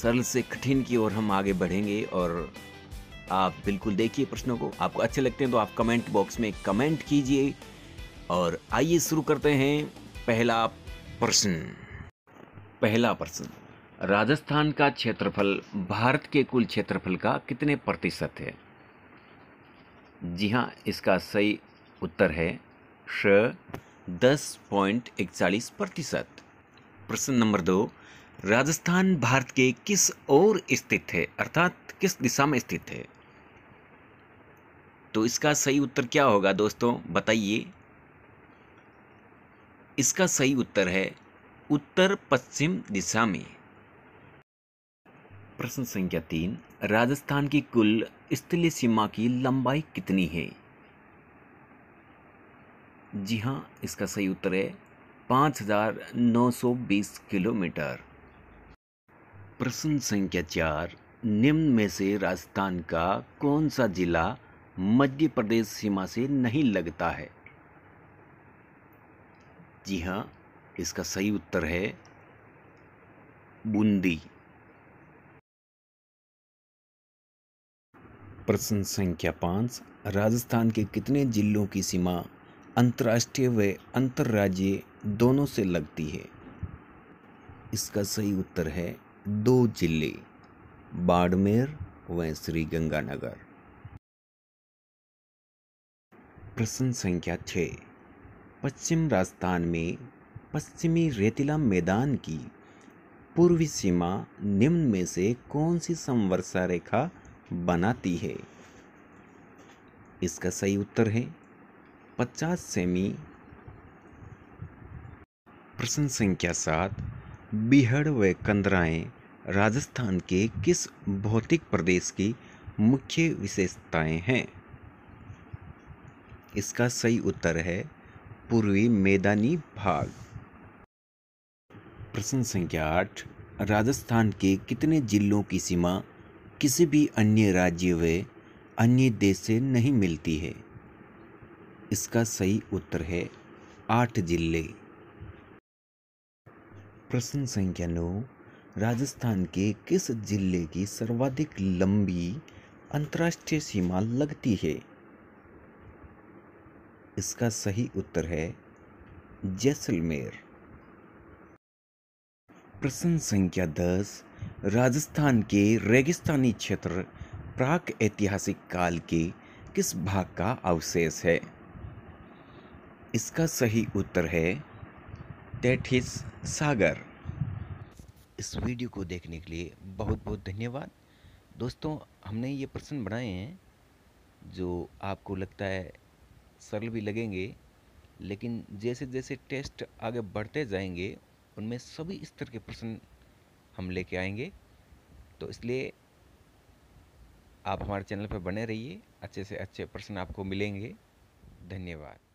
सरल से कठिन की ओर हम आगे बढ़ेंगे और आप बिल्कुल देखिए प्रश्नों को आपको अच्छे लगते हैं तो आप कमेंट बॉक्स में कमेंट कीजिए और आइए शुरू करते हैं पहला प्रश्न पहला प्रश्न राजस्थान का क्षेत्रफल भारत के कुल क्षेत्रफल का कितने प्रतिशत है जी हाँ इसका सही उत्तर है श दस पॉइंट इकतालीस प्रतिशत प्रश्न नंबर दो राजस्थान भारत के किस ओर स्थित है अर्थात किस दिशा में स्थित है तो इसका सही उत्तर क्या होगा दोस्तों बताइए इसका सही उत्तर है उत्तर पश्चिम दिशा में प्रश्न संख्या तीन राजस्थान की कुल स्थलीय सीमा की लंबाई कितनी है जी हाँ इसका सही उत्तर है पाँच हजार नौ सौ बीस किलोमीटर प्रश्न संख्या चार निम्न में से राजस्थान का कौन सा जिला मध्य प्रदेश सीमा से नहीं लगता है जी हाँ इसका सही उत्तर है बूंदी प्रश्न संख्या पाँच राजस्थान के कितने जिलों की सीमा अंतर्राष्ट्रीय व अंतर्राज्यीय दोनों से लगती है इसका सही उत्तर है दो जिले बाड़मेर व श्री गंगानगर प्रश्न संख्या छः पश्चिम राजस्थान में पश्चिमी रेतीला मैदान की पूर्वी सीमा निम्न में से कौन सी समवर्षा रेखा बनाती है इसका सही उत्तर है पचास सेमी प्रश्न संख्या सात बिहड़ व कंदराएँ राजस्थान के किस भौतिक प्रदेश की मुख्य विशेषताएं हैं इसका सही उत्तर है पूर्वी मैदानी भाग प्रश्न संख्या आठ राजस्थान के कितने जिलों की सीमा किसी भी अन्य राज्य व अन्य देश से नहीं मिलती है इसका सही उत्तर है आठ जिले प्रश्न संख्या नौ राजस्थान के किस जिले की सर्वाधिक लंबी अंतर्राष्ट्रीय सीमा लगती है इसका सही उत्तर है जैसलमेर प्रश्न संख्या दस राजस्थान के रेगिस्तानी क्षेत्र प्राक ऐतिहासिक काल के किस भाग का अवशेष है इसका सही उत्तर है दैट इज़ सागर इस वीडियो को देखने के लिए बहुत बहुत धन्यवाद दोस्तों हमने ये प्रश्न बनाए हैं जो आपको लगता है सरल भी लगेंगे लेकिन जैसे जैसे टेस्ट आगे बढ़ते जाएंगे उनमें सभी स्तर के प्रश्न हम लेके आएंगे तो इसलिए आप हमारे चैनल पर बने रहिए अच्छे से अच्छे प्रश्न आपको मिलेंगे धन्यवाद